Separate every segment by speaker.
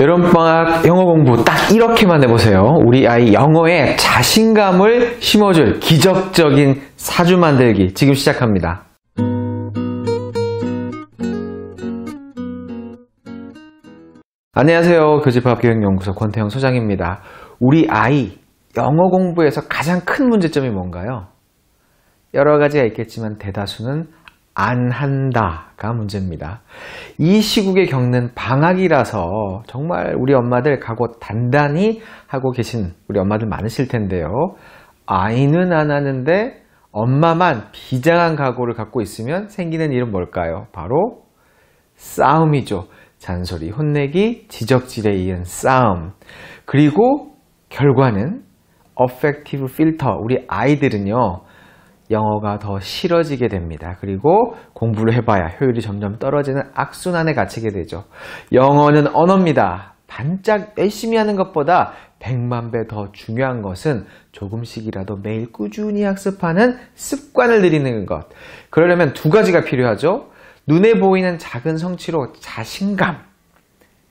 Speaker 1: 여름방학 영어 공부 딱 이렇게만 해보세요. 우리 아이 영어에 자신감을 심어줄 기적적인 사주 만들기 지금 시작합니다. 안녕하세요. 교집합 교육연구소 권태영 소장입니다. 우리 아이 영어 공부에서 가장 큰 문제점이 뭔가요? 여러 가지가 있겠지만 대다수는 안 한다가 문제입니다. 이 시국에 겪는 방학이라서 정말 우리 엄마들 가고 단단히 하고 계신 우리 엄마들 많으실 텐데요. 아이는 안 하는데 엄마만 비장한 각오를 갖고 있으면 생기는 일은 뭘까요? 바로 싸움이죠. 잔소리, 혼내기, 지적질에 이은 싸움. 그리고 결과는 어펙티브 필터, 우리 아이들은요. 영어가 더 싫어지게 됩니다. 그리고 공부를 해봐야 효율이 점점 떨어지는 악순환에 갇히게 되죠. 영어는 언어입니다. 반짝 열심히 하는 것보다 100만 배 더 중요한 것은 조금씩이라도 매일 꾸준히 학습하는 습관을 들이는 것. 그러려면 두 가지가 필요하죠. 눈에 보이는 작은 성취로 자신감.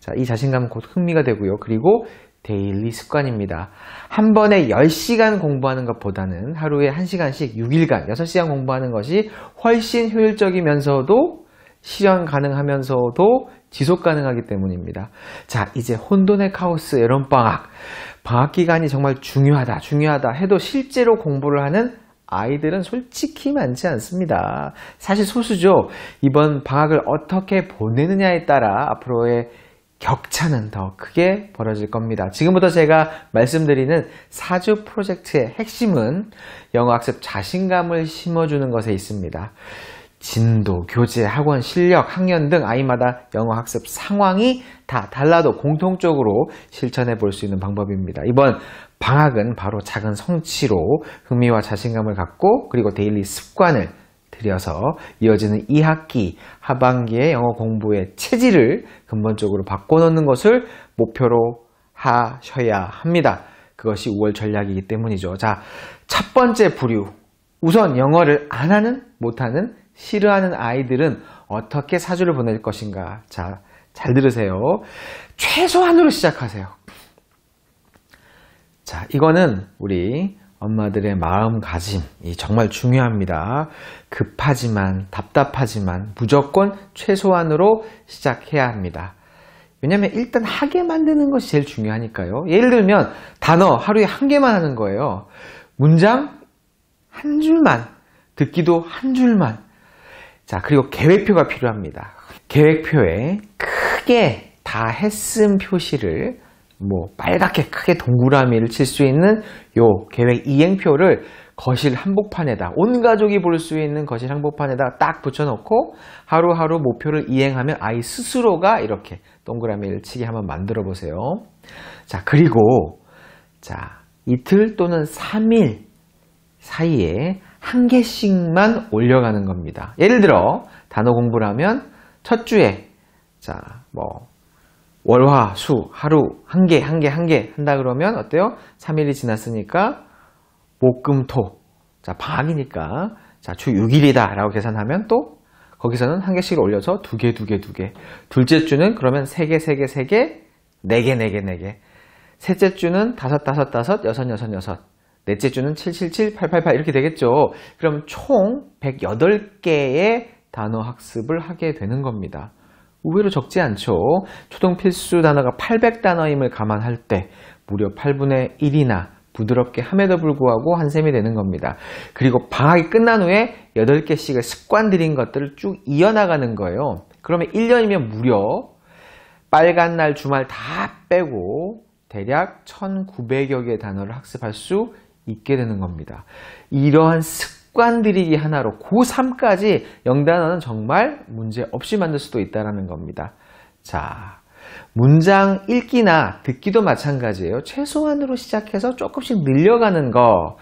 Speaker 1: 자, 이 자신감은 곧 흥미가 되고요. 그리고 데일리 습관입니다. 한 번에 10시간 공부하는 것보다는 하루에 1시간씩 6일간 6시간 공부하는 것이 훨씬 효율적이면서도 실현 가능하면서도 지속 가능하기 때문입니다. 자, 이제 혼돈의 카오스 여름방학. 방학 기간이 정말 중요하다, 중요하다 해도 실제로 공부를 하는 아이들은 솔직히 많지 않습니다. 사실 소수죠. 이번 방학을 어떻게 보내느냐에 따라 앞으로의 격차는 더 크게 벌어질 겁니다. 지금부터 제가 말씀드리는 4주 프로젝트의 핵심은 영어학습 자신감을 심어주는 것에 있습니다. 진도, 교재, 학원, 실력, 학년 등 아이마다 영어학습 상황이 다 달라도 공통적으로 실천해 볼 수 있는 방법입니다. 이번 방학은 바로 작은 성취로 흥미와 자신감을 갖고 그리고 데일리 습관을 드려서 이어지는 2학기 하반기의 영어 공부의 체질을 근본적으로 바꿔놓는 것을 목표로 하셔야 합니다. 그것이 5월 전략이기 때문이죠. 자, 첫 번째 부류. 우선 영어를 안 하는, 못하는, 싫어하는 아이들은 어떻게 사주를 보낼 것인가. 자, 잘 들으세요. 최소한으로 시작하세요. 자, 이거는 우리 엄마들의 마음가짐이 정말 중요합니다. 급하지만 답답하지만 무조건 최소한으로 시작해야 합니다. 왜냐면 일단 하게 만드는 것이 제일 중요하니까요. 예를 들면 단어 하루에 한 개만 하는 거예요. 문장 한 줄만 듣기도 한 줄만 자 그리고 계획표가 필요합니다. 계획표에 크게 다 했음 표시를 뭐 빨갛게 크게 동그라미를 칠 수 있는 요 계획 이행표를 거실 한복판에다 온 가족이 볼 수 있는 거실 한복판에다 딱 붙여놓고 하루하루 목표를 이행하면 아이 스스로가 이렇게 동그라미를 치게 한번 만들어 보세요. 자 그리고 자 이틀 또는 3일 사이에 한 개씩만 올려가는 겁니다. 예를 들어 단어 공부를 하면 첫 주에 자뭐 월화 수 하루 한 개 한 개 한 개 한다 그러면 어때요? 3일이 지났으니까 목금토 자 방학이니까 자주 6일이다 라고 계산하면 또 거기서는 한 개씩 올려서 두개두개두개 둘째 주는 그러면 세개세개세개네개네개네개 네 네 네 셋째 주는 다섯 다섯 다섯 여섯 여섯 여섯 넷째 주는 777 888 이렇게 되겠죠 그럼 총 108개의 단어 학습을 하게 되는 겁니다 의외로 적지 않죠. 초등 필수 단어가 800단어임을 감안할 때 무려 8분의 1이나 부드럽게 함에도 불구하고 한샘이 되는 겁니다. 그리고 방학이 끝난 후에 8개씩의 습관들인 것들을 쭉 이어나가는 거예요. 그러면 1년이면 무려 빨간 날 주말 다 빼고 대략 1900여 개의 단어를 학습할 수 있게 되는 겁니다. 이러한 습 습관들이기 하나로 고3까지 영단어는 정말 문제 없이 만들 수도 있다는 겁니다. 자, 문장 읽기나 듣기도 마찬가지예요. 최소한으로 시작해서 조금씩 늘려가는 거.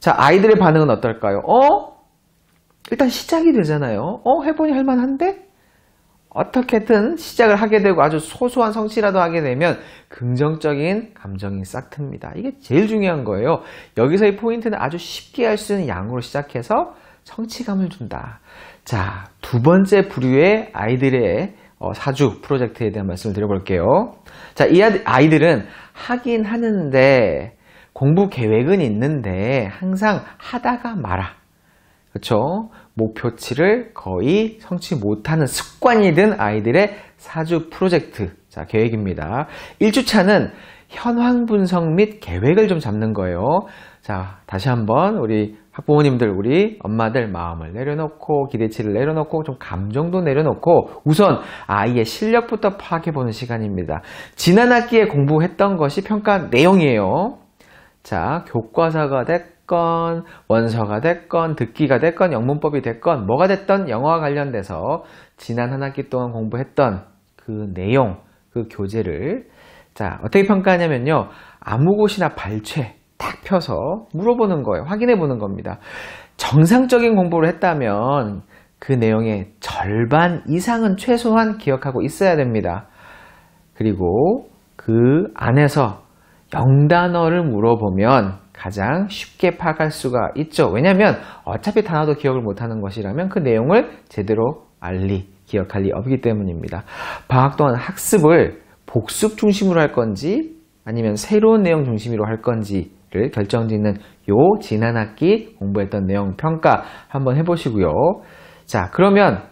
Speaker 1: 자, 아이들의 반응은 어떨까요? 어? 일단 시작이 되잖아요. 어? 해보니 할만한데? 어떻게든 시작을 하게 되고 아주 소소한 성취라도 하게 되면 긍정적인 감정이 싹 틉니다. 이게 제일 중요한 거예요. 여기서의 포인트는 아주 쉽게 할 수 있는 양으로 시작해서 성취감을 준다. 자, 두 번째 부류의 아이들의 어, 사주 프로젝트에 대한 말씀을 드려볼게요. 자, 이 아이들은 하긴 하는데 공부 계획은 있는데 항상 하다가 말아. 그렇죠? 목표치를 거의 성취 못하는 습관이 든 아이들의 사주 프로젝트 자 계획입니다. 1주차는 현황 분석 및 계획을 좀 잡는 거예요. 자 다시 한번 우리 학부모님들 우리 엄마들 마음을 내려놓고 기대치를 내려놓고 좀 감정도 내려놓고 우선 아이의 실력부터 파악해보는 시간입니다. 지난 학기에 공부했던 것이 평가 내용이에요. 자 교과서가 됐고 됐건 원서가 됐건 듣기가 됐건 영문법이 됐건 뭐가 됐던 영어와 관련돼서 지난 한 학기 동안 공부했던 그 내용, 그 교재를 자 어떻게 평가하냐면요. 아무 곳이나 발췌 탁 펴서 물어보는 거예요. 확인해 보는 겁니다. 정상적인 공부를 했다면 그 내용의 절반 이상은 최소한 기억하고 있어야 됩니다. 그리고 그 안에서 영단어를 물어보면 가장 쉽게 파악할 수가 있죠. 왜냐하면 어차피 단어도 기억을 못하는 것이라면 그 내용을 제대로 알리, 기억할 리 없기 때문입니다. 방학 동안 학습을 복습 중심으로 할 건지 아니면 새로운 내용 중심으로 할 건지를 결정짓는 요 지난 학기 공부했던 내용 평가 한번 해보시고요. 자 그러면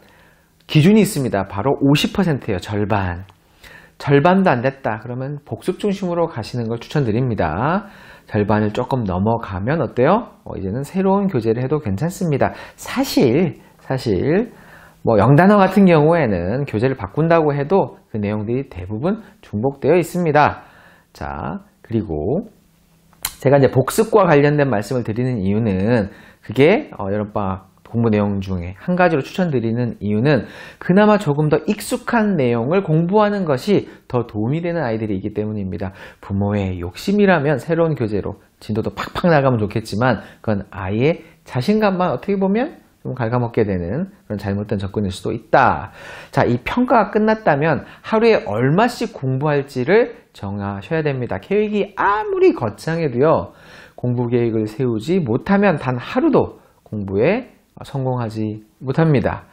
Speaker 1: 기준이 있습니다. 바로 50%예요. 절반. 절반도 안 됐다. 그러면 복습 중심으로 가시는 걸 추천드립니다. 절반을 조금 넘어가면 어때요? 어, 이제는 새로운 교재를 해도 괜찮습니다. 사실, 사실, 뭐 영단어 같은 경우에는 교재를 바꾼다고 해도 그 내용들이 대부분 중복되어 있습니다. 자, 그리고 제가 이제 복습과 관련된 말씀을 드리는 이유는 그게 어, 여름방학 공부 내용 중에 한 가지로 추천드리는 이유는 그나마 조금 더 익숙한 내용을 공부하는 것이 더 도움이 되는 아이들이기 때문입니다. 부모의 욕심이라면 새로운 교재로 진도도 팍팍 나가면 좋겠지만 그건 아예 자신감만 어떻게 보면 좀 갉아먹게 되는 그런 잘못된 접근일 수도 있다. 자, 이 평가가 끝났다면 하루에 얼마씩 공부할지를 정하셔야 됩니다. 계획이 아무리 거창해도요, 공부 계획을 세우지 못하면 단 하루도 공부에 아, 성공하지 못합니다.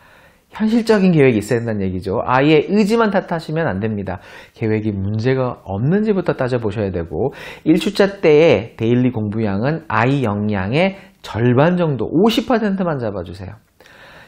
Speaker 1: 현실적인 계획이 있어야 된다는 얘기죠. 아예 의지만 탓하시면 안 됩니다. 계획이 문제가 없는지부터 따져보셔야 되고 1주차 때의 데일리 공부량은 아이 역량의 절반 정도 50%만 잡아주세요.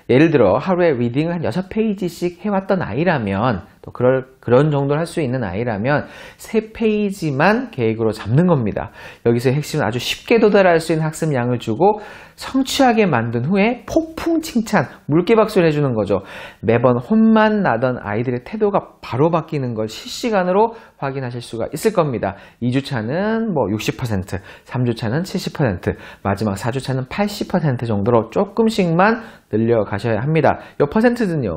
Speaker 1: 예를 들어 하루에 리딩을 한 6페이지씩 해왔던 아이라면 또 그럴, 그런 정도를 할 수 있는 아이라면 3 페이지만 계획으로 잡는 겁니다. 여기서 핵심은 아주 쉽게 도달할 수 있는 학습량을 주고 성취하게 만든 후에 폭풍 칭찬, 물개박수를 해주는 거죠. 매번 혼만 나던 아이들의 태도가 바로 바뀌는 걸 실시간으로 확인하실 수가 있을 겁니다. 2주차는 뭐 60%, 3주차는 70%, 마지막 4주차는 80% 정도로 조금씩만 늘려가셔야 합니다. 이 퍼센트는요.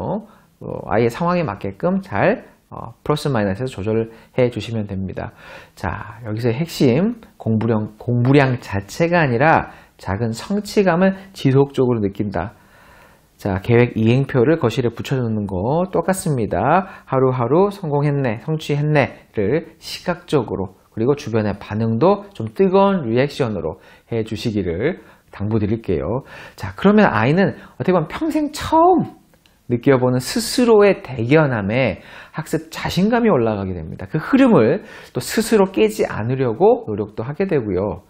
Speaker 1: 어, 아이의 상황에 맞게끔 잘 어, 플러스 마이너스에서 조절해 주시면 됩니다. 자, 여기서 핵심 공부량, 공부량 자체가 아니라 작은 성취감을 지속적으로 느낀다. 자, 계획 이행표를 거실에 붙여놓는 거 똑같습니다. 하루하루 성공했네, 성취했네를 시각적으로 그리고 주변의 반응도 좀 뜨거운 리액션으로 해 주시기를 당부드릴게요. 자, 그러면 아이는 어떻게 보면 평생 처음 느껴보는 스스로의 대견함에 학습 자신감이 올라가게 됩니다. 그 흐름을 또 스스로 깨지 않으려고 노력도 하게 되고요.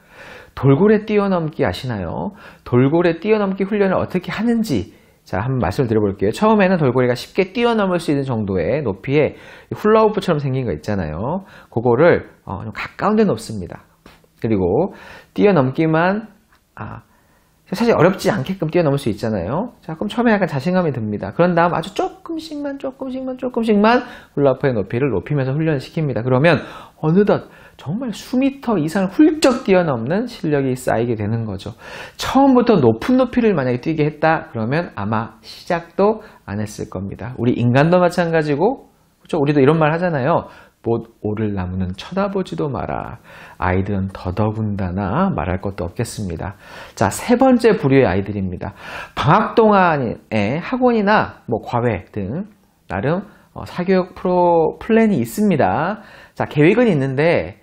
Speaker 1: 돌고래 뛰어넘기 아시나요? 돌고래 뛰어넘기 훈련을 어떻게 하는지 자 한번 말씀을 드려볼게요. 처음에는 돌고래가 쉽게 뛰어넘을 수 있는 정도의 높이에 훌라우프처럼 생긴 거 있잖아요. 그거를 어, 가까운 데 높습니다. 그리고 뛰어넘기만 아, 사실 어렵지 않게끔 뛰어넘을 수 있잖아요. 자, 그럼 처음에 약간 자신감이 듭니다. 그런 다음 아주 조금씩만, 조금씩만, 조금씩만 훌라후프의 높이를 높이면서 훈련을 시킵니다. 그러면 어느덧 정말 수미터 이상 훌쩍 뛰어넘는 실력이 쌓이게 되는 거죠. 처음부터 높은 높이를 만약에 뛰게 했다 그러면 아마 시작도 안 했을 겁니다. 우리 인간도 마찬가지고 그렇죠? 우리도 이런 말 하잖아요. 못 오를 나무는 쳐다보지도 마라. 아이들은 더더군다나 말할 것도 없겠습니다. 자, 세 번째 부류의 아이들입니다. 방학 동안에 학원이나 뭐 과외 등 나름 어, 사교육 프로 플랜이 있습니다. 자, 계획은 있는데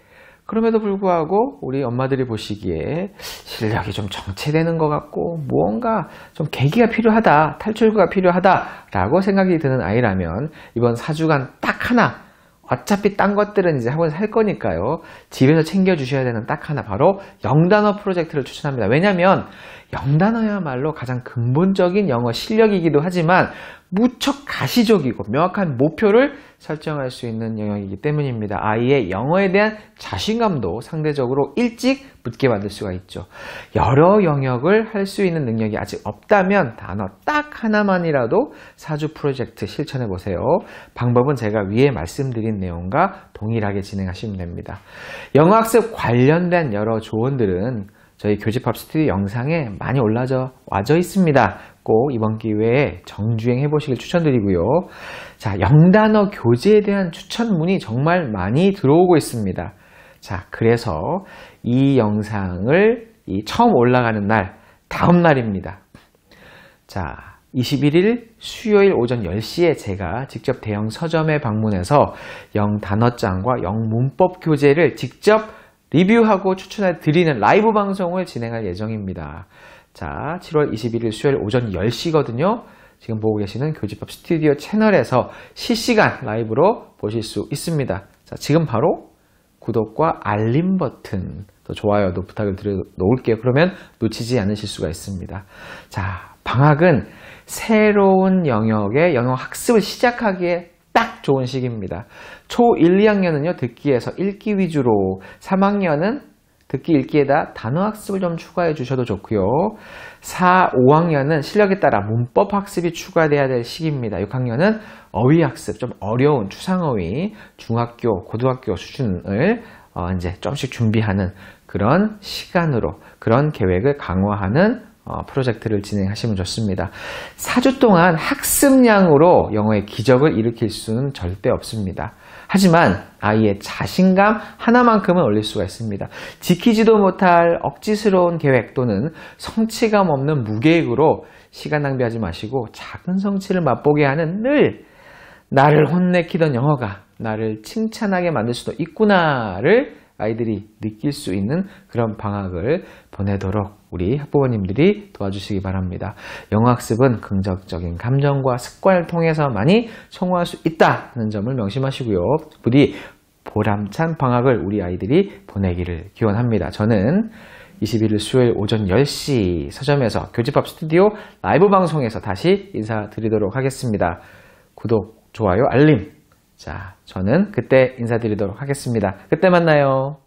Speaker 1: 그럼에도 불구하고 우리 엄마들이 보시기에 실력이 좀 정체되는 것 같고 무언가 좀 계기가 필요하다, 탈출구가 필요하다라고 생각이 드는 아이라면 이번 4주간 딱 하나 어차피 딴 것들은 이제 학원에서 할 거니까요. 집에서 챙겨주셔야 되는 딱 하나 바로 영단어 프로젝트를 추천합니다. 왜냐하면 영단어야말로 가장 근본적인 영어 실력이기도 하지만 무척 가시적이고 명확한 목표를 설정할 수 있는 영역이기 때문입니다. 아이의 영어에 대한 자신감도 상대적으로 일찍 붙게 만들 수가 있죠. 여러 영역을 할 수 있는 능력이 아직 없다면 단어 딱 하나만이라도 사주 프로젝트 실천해 보세요. 방법은 제가 위에 말씀드린 내용과 동일하게 진행하시면 됩니다. 영어학습 관련된 여러 조언들은 저희 교집합 스튜디오 영상에 많이 올라져 와져 있습니다. 꼭 이번 기회에 정주행 해보시길 추천드리고요. 자, 영단어 교재에 대한 추천문이 정말 많이 들어오고 있습니다. 자, 그래서 이 영상을 이 처음 올라가는 날, 다음 날입니다. 자, 21일 수요일 오전 10시에 제가 직접 대형 서점에 방문해서 영 단어장과 영 문법 교재를 직접 리뷰하고 추천해 드리는 라이브 방송을 진행할 예정입니다. 자, 7월 21일 수요일 오전 10시거든요. 지금 보고 계시는 교집합 스튜디오 채널에서 실시간 라이브로 보실 수 있습니다. 자, 지금 바로 구독과 알림 버튼, 또 좋아요도 부탁을 드려 놓을게요. 그러면 놓치지 않으실 수가 있습니다. 자, 방학은 새로운 영역의 영어 학습을 시작하기에 딱 좋은 시기입니다. 초 1, 2학년은요, 듣기에서 읽기 위주로, 3학년은 듣기 읽기에다 단어 학습을 좀 추가해 주셔도 좋고요. 4, 5학년은 실력에 따라 문법 학습이 추가돼야 될 시기입니다. 6학년은 어휘 학습, 좀 어려운 추상어휘, 중학교, 고등학교 수준을 어, 이제 조씩 준비하는 그런 시간으로 그런 계획을 강화하는 어, 프로젝트를 진행하시면 좋습니다. 4주 동안 학습량으로 영어의 기적을 일으킬 수는 절대 없습니다. 하지만 아이의 자신감 하나만큼은 올릴 수가 있습니다. 지키지도 못할 억지스러운 계획 또는 성취감 없는 무계획으로 시간 낭비하지 마시고 작은 성취를 맛보게 하는 늘 나를 혼내키던 영어가 나를 칭찬하게 만들 수도 있구나를 아이들이 느낄 수 있는 그런 방학을 보내도록 우리 학부모님들이 도와주시기 바랍니다. 영어학습은 긍정적인 감정과 습관을 통해서 많이 성공할 수 있다는 점을 명심하시고요. 부디 보람찬 방학을 우리 아이들이 보내기를 기원합니다. 저는 21일 수요일 오전 10시 서점에서 교집합 스튜디오 라이브 방송에서 다시 인사드리도록 하겠습니다. 구독, 좋아요, 알림. 자, 저는 그때 인사드리도록 하겠습니다. 그때 만나요.